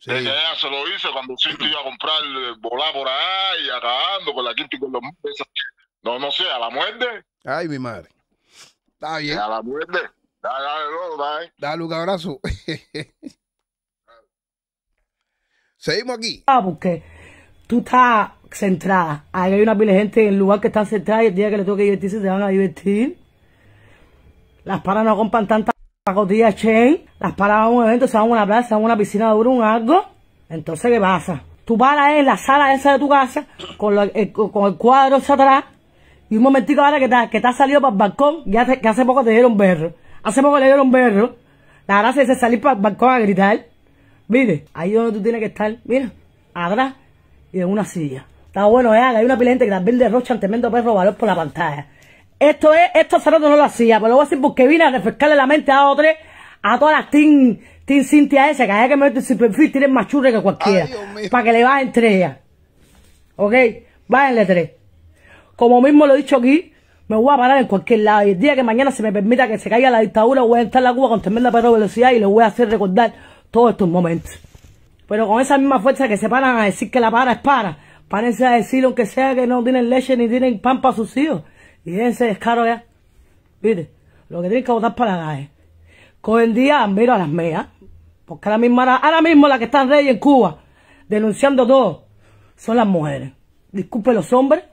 ella se lo hizo cuando Cintia iba a comprar eh, volar por ahí, y acabando con la quinta y con los No, no sé, a la muerte. Ay, mi madre. Está bien. A la muerte. Dale, dale, Dale un abrazo. Seguimos aquí. Ah, porque tú estás centrada. Ahí hay una pila de gente en el lugar que están centradas y el día que le toque divertirse se van a divertir. Las paras no compran tantas pacotillas chain. Las paras a un evento, se van a una plaza, a una piscina de un algo. Entonces, ¿qué pasa? Tu para es la sala esa de tu casa, eh, con, el, cuadro hacia atrás. Y un momentico ahora que te, que has salido para el balcón, ya que hace poco te dieron berro. Hace poco le dieron berro. La gracia es salir para el balcón a gritar. Mire, ahí donde tú tienes que estar, mira, atrás y en una silla. Está bueno, ¿eh? Hay una pila de gente que también al tremendo perro valor por la pantalla. Esto es, esto hace rato no lo hacía, pero pues lo voy a hacer porque vine a refrescarle la mente a otros, a todas las team, team Cintia esa, que hay que en su perfil, tienen más churre que cualquiera. Para que le bajen entre ya. ¿Ok? Bájenle tres. Como mismo lo he dicho aquí, me voy a parar en cualquier lado. Y el día que mañana se me permita que se caiga la dictadura, voy a entrar a la Cuba con tremenda perro velocidad y les voy a hacer recordar todos estos momentos. Pero con esa misma fuerza que se paran a decir que la para es para Párense a decir, aunque sea que no tienen leche ni tienen pan para sus hijos. Y es descaro ya. Mire, lo que tienen que votar para la hoy en día, miro a las meas. Porque ahora mismo, ahora mismo las que están rey en Cuba, denunciando todo, son las mujeres. Disculpe los hombres,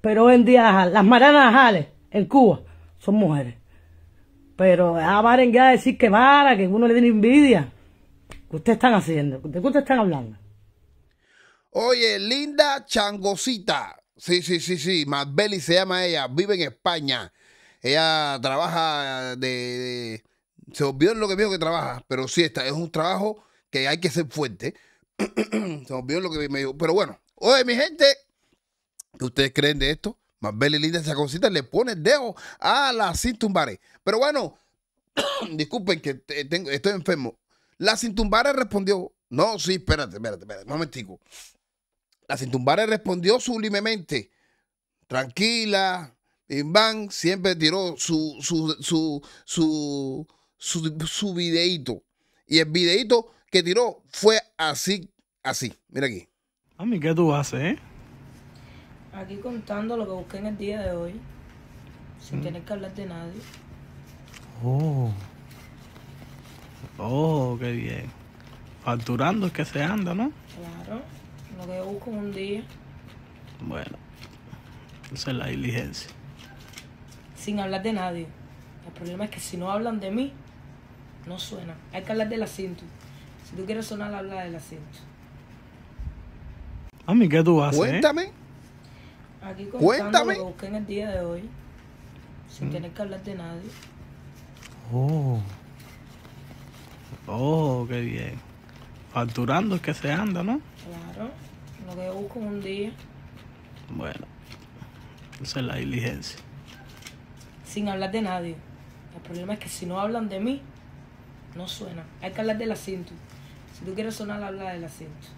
pero hoy en día las maranas jales en Cuba son mujeres. Pero a paren ya decir que vara, que uno le tiene envidia. ¿Qué ustedes están haciendo? ¿De qué ustedes están hablando? Oye, linda changosita. Sí, sí, sí, sí. Madbeli se llama ella. Vive en España. Ella trabaja eh, de, se olvidó lo que me dijo que trabaja, pero sí está, es un trabajo que hay que ser fuerte. se olvidó lo que me dijo, pero bueno, oye mi gente, ¿qué ustedes creen de esto? Más linda changosita le pone el dedo a la cintumbare. Pero bueno, disculpen que estoy enfermo. La cintumbare respondió, no, sí, espérate, espérate, espérate, un momentico. La Cintumbare respondió sublimemente. Tranquila, van, siempre tiró su, su, su, su, su, videíto. Y el videíto que tiró fue así, así. Mira aquí. A mí ¿qué tú haces, eh? Aquí contando lo que busqué en el día de hoy. Sin mm. tener que hablar de nadie. Oh. Oh, qué bien. Facturando es que se anda, ¿no? Claro. Lo que busco un día. Bueno, esa es la diligencia. Sin hablar de nadie. El problema es que si no hablan de mí, no suena. Hay que hablar del asiento Si tú quieres sonar, habla del asiento A mí, ¿qué tú haces? Cuéntame. Aquí Cuéntame. Lo que busqué en el día de hoy. Sin mm. tener que hablar de nadie. Oh. Oh, qué bien. Facturando es que se anda, ¿no? Claro. Lo que busco un día. Bueno, esa es la diligencia. Sin hablar de nadie. El problema es que si no hablan de mí, no suena. Hay que hablar del asiento. Si tú quieres sonar, habla del asiento.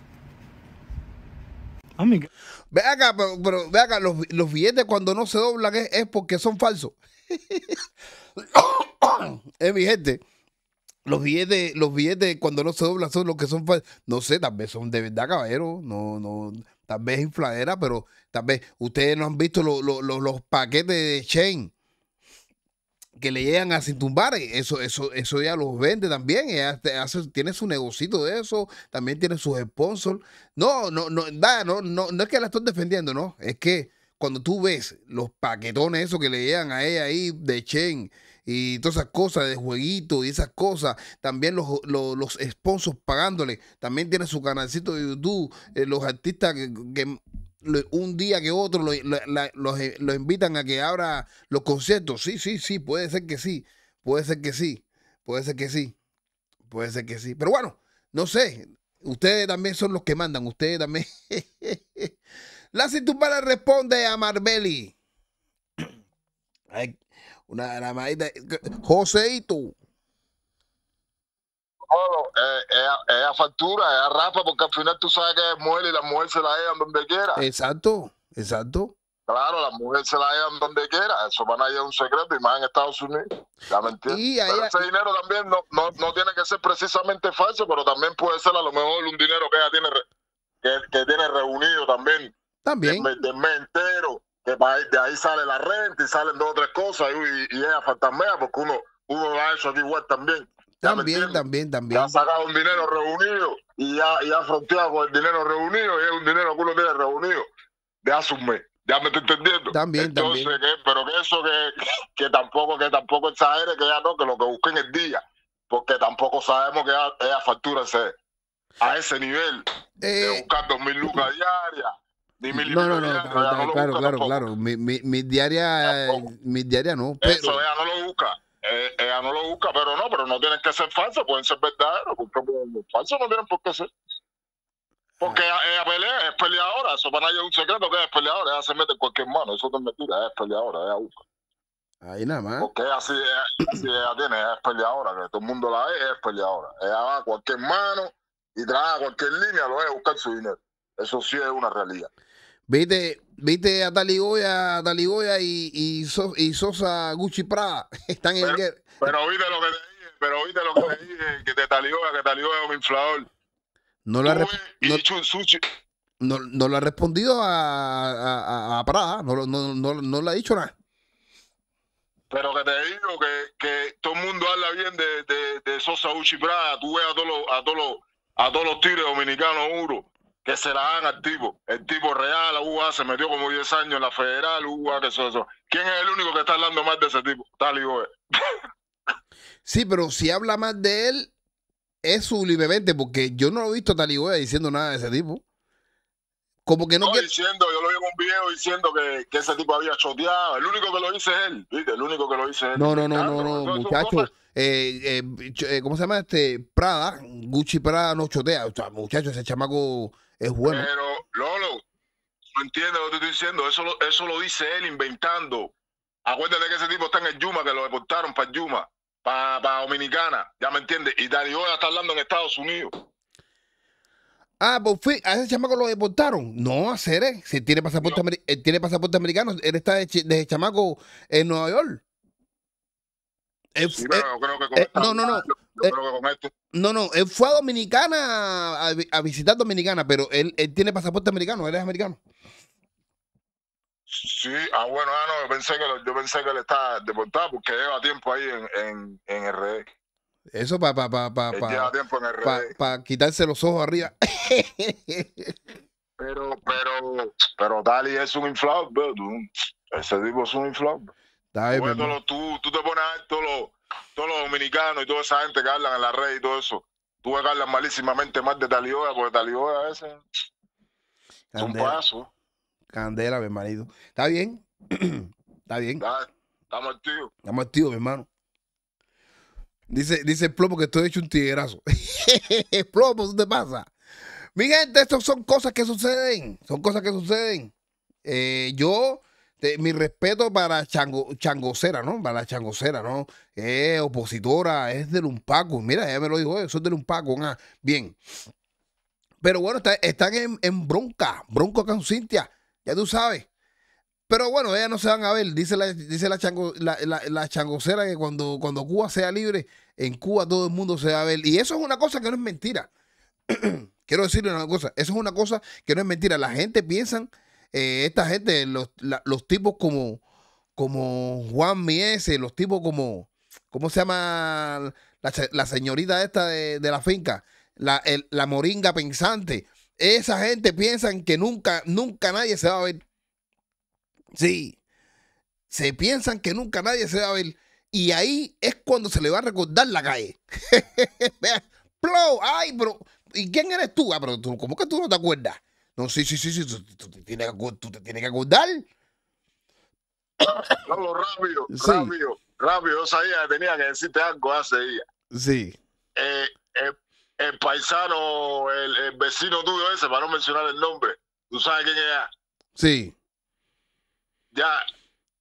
Amiga. Ah, ve acá, pero, ve acá, los, billetes cuando no se doblan es, es porque son falsos. es eh, mi gente los billetes, los billetes cuando no se son los que son, no sé, tal vez son de verdad caballero. no, no, tal vez infladera, pero tal vez ustedes no han visto los paquetes de Chain que le llegan a sin tumbar, eh, eso, eso, eso ya los vende también, hace, tiene su negocito de eso, también tiene sus sponsors. No, no, no, da, no, no, no es que la estoy defendiendo, no, es que cuando tú ves los paquetones esos que le llegan a ella ahí de Chen, y todas esas cosas de jueguito y esas cosas. También los, los, sponsors pagándole. También tiene su canalcito de YouTube. Eh, los artistas que, un día que otro lo, eh, los, invitan a que abra los conciertos. Sí, sí, sí, puede ser que sí. Puede ser que sí. Puede ser que sí. Puede ser que sí. Pero bueno, no sé. Ustedes también son los que mandan. Ustedes también. la para responde a Marbelli. Una, de... José y tú. es eh, eh, eh factura, eh, a rapa, porque al final tú sabes que es mujer y las mujeres se la llevan donde quiera. Exacto, exacto. Claro, las mujeres se la llevan donde quiera. Eso van a a un secreto, y más en Estados Unidos. ¿Ya me ese dinero también no, tiene que ser precisamente falso, pero también puede ser a lo mejor un dinero que ella tiene, que, reunido también. También. De, de de ahí sale la renta y salen dos o tres cosas y, y a fantasmea porque uno, uno lo ha hecho aquí igual también. También, también, también. Ya ha sacado un dinero reunido y ya, ha fronteado con el dinero reunido y es un dinero que uno tiene reunido de hace mes. Ya me estoy entendiendo. También, también. pero que eso que, tampoco, que tampoco exagere, que ya no, que lo que busquen es día, porque tampoco sabemos que ella, factura a ese nivel de eh, buscar dos mil lucas diarias no, no, no, claro, claro, claro. Mi, mi, mi diaria, mi diaria no. Eso ella no lo busca. Eh, ella no lo busca, pero no, pero no tienen que ser falsos, pueden ser verdaderos. Falsos no tienen por qué ser. Porque ah. ella, pelea, es peleadora. Eso para ella es un secreto que es peleadora. Ella se mete en cualquier mano. Eso es mentira. es peleadora. Ella busca. Ahí nada más. Porque ella así ella, tiene. es peleadora. Que todo el mundo la ve. Ella es peleadora. Ella va a cualquier mano y trae a cualquier línea. Lo ve a buscar su dinero. Eso sí es una realidad. Viste, viste a Taligoya, y, y, Sosa Gucci Prada. Están pero, en Pero viste lo que te dije, pero viste lo que te dije, que te Taligoya, que es un inflador. No lo, ha no, no, no lo ha respondido a, a, a, Prada, no, no, no, no le ha dicho nada. Pero que te digo que, que todo el mundo habla bien de, de, Sosa Gucci Prada, tú ves a todos los, a todos a todos los tigres dominicanos, uno que se la dan al tipo. El tipo real, la UA se metió como 10 años en la federal, UA, que eso, eso. ¿Quién es el único que está hablando más de ese tipo? Tal y sí, pero si habla más de él, es libremente. porque yo no lo he visto tal y diciendo nada de ese tipo. Como que no, no diciendo, yo lo vi en un video diciendo que, ese tipo había choteado. El único que lo dice es él, El único que lo dice es él. No, no, no, no, no, muchachos. Eh, eh, eh, ¿Cómo se llama este? Prada, Gucci Prada no chotea. muchachos, ese chamaco es bueno. Pero, Lolo, no entiendes lo que te estoy diciendo. Eso lo, eso lo dice él inventando. Acuérdate que ese tipo está en el Yuma, que lo deportaron para Yuma, para, Dominicana. ¿Ya me entiendes? Y Darío está hablando en Estados Unidos. Ah, pues fui, a ese chamaco lo deportaron. No, a Cere, si tiene pasaporte, tiene pasaporte americano, él está desde de chamaco en Nueva York. Sí, eh, no, no, no. Eh, no, no, él fue a Dominicana a, visitar Dominicana, pero él, tiene pasaporte americano, él es americano. Sí, ah, bueno, ah, no, yo pensé que, yo pensé que él está deportado porque lleva tiempo ahí en, en, en RD. Eso para pa, pa, pa, pa, quitarse los ojos arriba. pero, pero, pero Dali es un inflado, Ese tipo es un inflado. tú, tú te pones alto los todos los dominicanos y toda esa gente que hablan en la red y todo eso, tuve que hablar malísimamente más de Talioda, porque Talioda ese es un paso. Candela, mi marido. ¿Está bien? ¿Está bien? estamos activos. Estamos tío, mi hermano. Dice, dice el plomo que estoy hecho un tiguerazo. plomo, dónde te pasa? Mi gente, estas son cosas que suceden. Son cosas que suceden. Eh, yo mi respeto para chango, Changocera, ¿no? Para la Changocera, ¿no? Es opositora, es del Lumpaco. Mira, ella me lo dijo, eso es del Lumpaco. bien. Pero bueno, están en, bronca, bronca con Cintia, ya tú sabes. Pero bueno, ellas no se van a ver. Dice la, dice la, chango, la, Changocera que cuando, cuando Cuba sea libre, en Cuba todo el mundo se va a ver. Y eso es una cosa que no es mentira. Quiero decirle una cosa, eso es una cosa que no es mentira. La gente piensa eh, esta gente, los, los, tipos como, como Juan Miese, los tipos como, ¿cómo se llama la, señorita esta de, la finca? La, moringa pensante. Esa gente piensan que nunca, nunca nadie se va a ver. Sí. Se piensan que nunca nadie se va a ver. Y ahí es cuando se le va a recordar la calle. Plow, ay, bro ¿y quién eres tú? Ah, pero tú, ¿cómo que tú no te acuerdas? No, sí, sí, sí, sí. Tú, te, tienes que, tú te que acordar. No, rápido, rápido, rápido. Yo sabía que tenía que decirte algo hace días. Sí. Eh, eh, el paisano, el, vecino tuyo ese, para no mencionar el nombre, tú sabes quién es. Sí. Ya,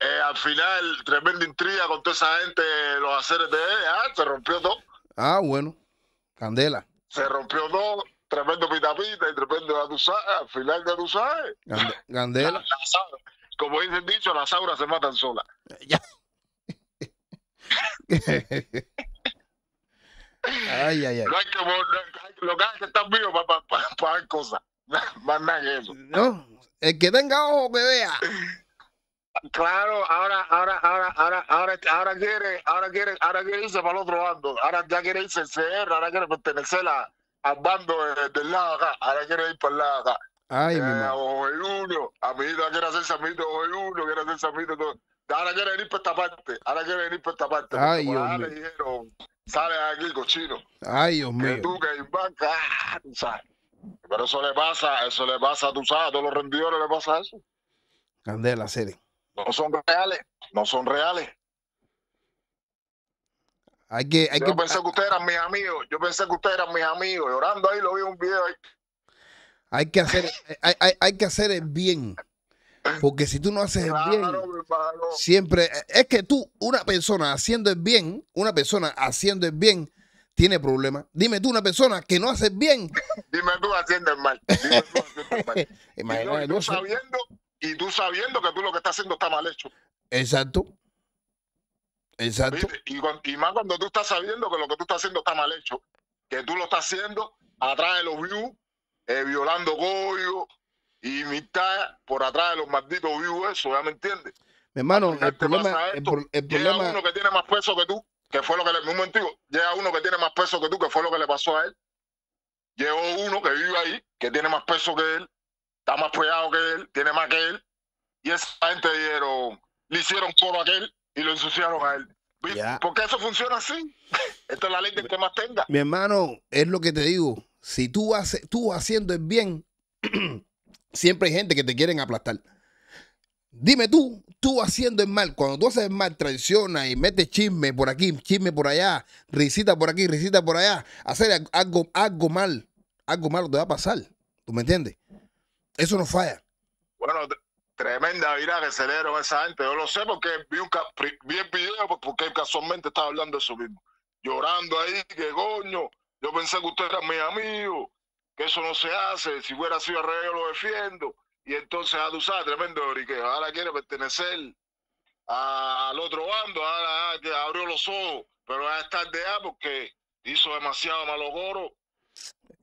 eh, al final, tremenda intriga con toda esa gente, los haceres de él, ah, se rompió todo. Ah, bueno, candela. Se rompió todo, tremendo pitapita y tremendo atusada, al final de atusada. Gandela. como dicen dicho, las auras se matan solas. Eh, ya. ay, ay, ay. que, lo que hay que estar vivo para pa, cosas. Más eso. No, el que tenga ojo que vea. Claro, ahora, ahora, ahora, ahora, ahora, ahora quiere, ahora quiere, ahora quiere irse para el otro bando, ahora ya quiere irse al CR, ahora quiere pertenecer a, Abando bando del acá ahora quiere ir para el lado Ay, eh, mi madre. Ojo uno, a mi hijo quiere hacer samito, ojo uno, quiere hacer samito, Ahora quiere venir para esta parte, ahora quiere venir para esta parte. Ay, Dios mío. sale aquí cochino. Ay, Dios mío. Que tú que ah, tú sabes. Pero eso le pasa, eso le pasa, tú sabes, a todos los rendidores le pasa eso. Candela, serie. No son reales, no son reales que, hay yo pensé que ustedes eran mis amigos. Yo pensé que ustedes eran mis amigos. Llorando ahí lo vi en un video. Hay que hacer, hay, que hacer el bien. Porque si tú no haces el bien, siempre es que tú, una persona haciendo el bien, una persona haciendo el bien, tiene problemas. Dime tú, una persona que no hace el bien. Dime tú haciendo el mal. Dime tú haciendo el mal. Imagínate, sabiendo, y tú sabiendo que tú lo que estás haciendo está mal hecho. Exacto. Exacto. Y, más cuando tú estás sabiendo que lo que tú estás haciendo está mal hecho, que tú lo estás haciendo atrás de los views, eh, violando Goyo y mitad por atrás de los malditos views, eso, ¿ya me entiendes? hermano, el problema, llega uno que tiene más peso que tú, que fue lo que le... llega uno que tiene más peso que tú, que fue lo que le pasó a él. Llegó uno que vive ahí, que tiene más peso que él, está más pegado que él, tiene más que él. Y esa gente dijeron, le hicieron a aquel y lo ensuciaron a él. Porque eso funciona así. Esta es la ley del que más tenga. Mi hermano, es lo que te digo. Si tú, haces, tú haciendo el bien, siempre hay gente que te quieren aplastar. Dime tú, tú haciendo el mal, cuando tú haces mal, traicionas y metes chisme por aquí, chisme por allá, risita por aquí, risita por allá, hacer algo, algo mal, algo malo te va a pasar. ¿Tú me entiendes? Eso no falla. Bueno, Tremenda virada que se le esa gente. Yo lo sé porque vi, un, bien el video porque casualmente estaba hablando de eso mismo. Llorando ahí, que coño, yo pensé que usted era mi amigo, que eso no se hace, si fuera así al yo lo defiendo. Y entonces adusaba ah, tremendo briqueo, ahora quiere pertenecer al otro bando, ahora ah, abrió los ojos, pero va a estar de A porque hizo demasiado malo goro.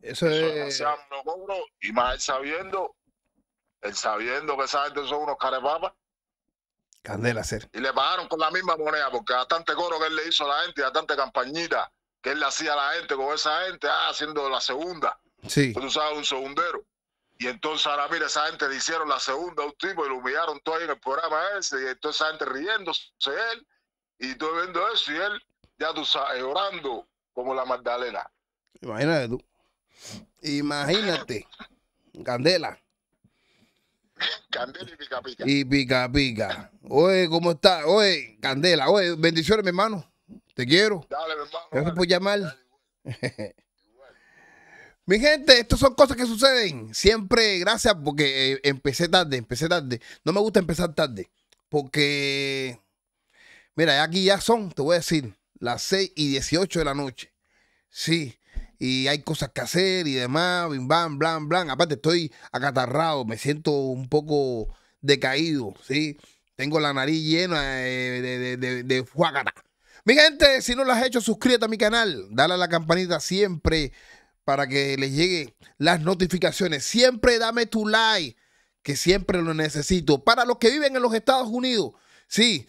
Eso demasiado malo y más sabiendo eh, sabiendo que esa gente son unos carepapas. Candela, ser. Y le pagaron con la misma moneda, porque a bastante coro que él le hizo a la gente, a tanta campañita que él le hacía a la gente con esa gente, ah, haciendo la segunda. Sí. Pues tú sabes, un segundero. Y entonces ahora mira, esa gente le hicieron la segunda a un tipo y lo humillaron todo ahí en el programa ese, y entonces esa gente riéndose él, y tú viendo eso, y él, ya tú sabes, orando como la Magdalena. Imagínate tú. Imagínate, Candela. Candela y pica pica. Y pica Oye, ¿cómo está? Oye, Candela, oye, bendiciones, mi hermano. Te quiero. Dale, mi hermano. llamar. Mi gente, estas son cosas que suceden. Siempre, gracias, porque eh, empecé tarde, empecé tarde. No me gusta empezar tarde, porque, mira, aquí ya son, te voy a decir, las 6 y 18 de la noche. Sí, y hay cosas que hacer y demás, bim, bam, blan, blan. Aparte, estoy acatarrado, me siento un poco decaído, ¿sí? Tengo la nariz llena eh, de, de, Mi gente, si no lo has hecho, suscríbete a mi canal, dale a la campanita siempre para que les lleguen las notificaciones. Siempre dame tu like, que siempre lo necesito. Para los que viven en los Estados Unidos, sí,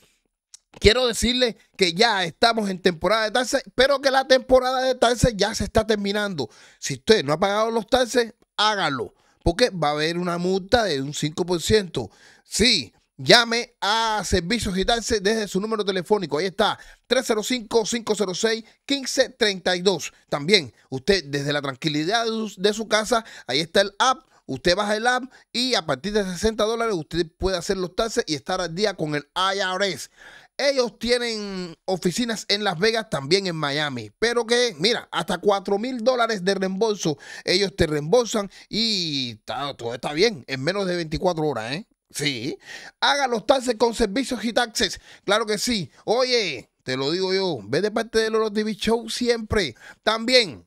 Quiero decirle que ya estamos en temporada de taxes, pero que la temporada de taxes ya se está terminando. Si usted no ha pagado los taxes, hágalo, porque va a haber una multa de un 5%. Sí, Llame a Servicios y Taxes desde su número telefónico. Ahí está, 305-506-1532. También usted desde la tranquilidad de su casa, ahí está el app. Usted baja el app y a partir de 60 dólares usted puede hacer los taxes y estar al día con el IRS. Ellos tienen oficinas en Las Vegas, también en Miami. Pero que, mira, hasta 4 mil dólares de reembolso, ellos te reembolsan y todo está bien, en menos de 24 horas, ¿eh? Sí. Haga los taxes con servicios y taxes. Claro que sí. Oye, te lo digo yo, ve de parte de los TV Show siempre. También.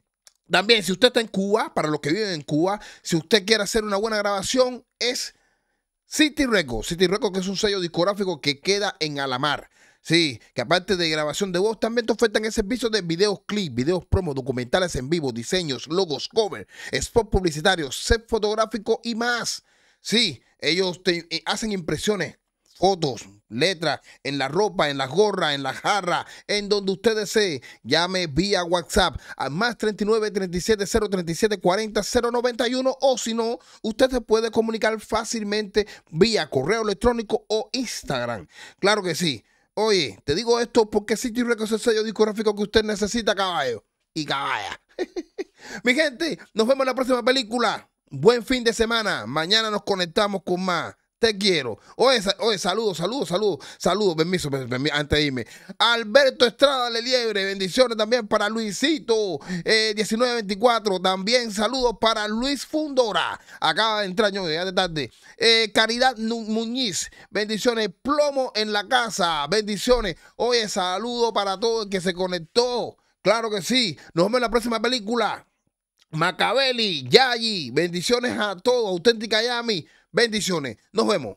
También, si usted está en Cuba, para los que viven en Cuba, si usted quiere hacer una buena grabación, es City Records. City Records, que es un sello discográfico que queda en Alamar. Sí, que aparte de grabación de voz, también te ofertan el servicio de videos clip, videos promo, documentales en vivo, diseños, logos, cover, spots publicitarios, set fotográfico y más. Sí, ellos te eh, hacen impresiones, fotos, letras, en la ropa, en la gorra, en la jarra, en donde usted desee. Llame vía WhatsApp al más 39 37 037 40 091 o si no, usted se puede comunicar fácilmente vía correo electrónico o Instagram. Claro que sí. Oye, te digo esto porque City Records es el sello discográfico que usted necesita, caballo. Y caballa. Mi gente, nos vemos en la próxima película. Buen fin de semana. Mañana nos conectamos con más. Te quiero. Oye, oye saludo, saludos, saludos, saludos. Permiso, permiso, antes de irme. Alberto Estrada Leliebre, bendiciones también para Luisito, eh, 1924. También saludos para Luis Fundora. Acaba de entrar yo, ya de tarde. Eh, Caridad Muñiz, bendiciones. Plomo en la casa, bendiciones. Oye, saludo para todo el que se conectó. Claro que sí. Nos vemos en la próxima película. Macabelli Yayi, bendiciones a todos. Auténtica Yami. Bendiciones. Nos vemos.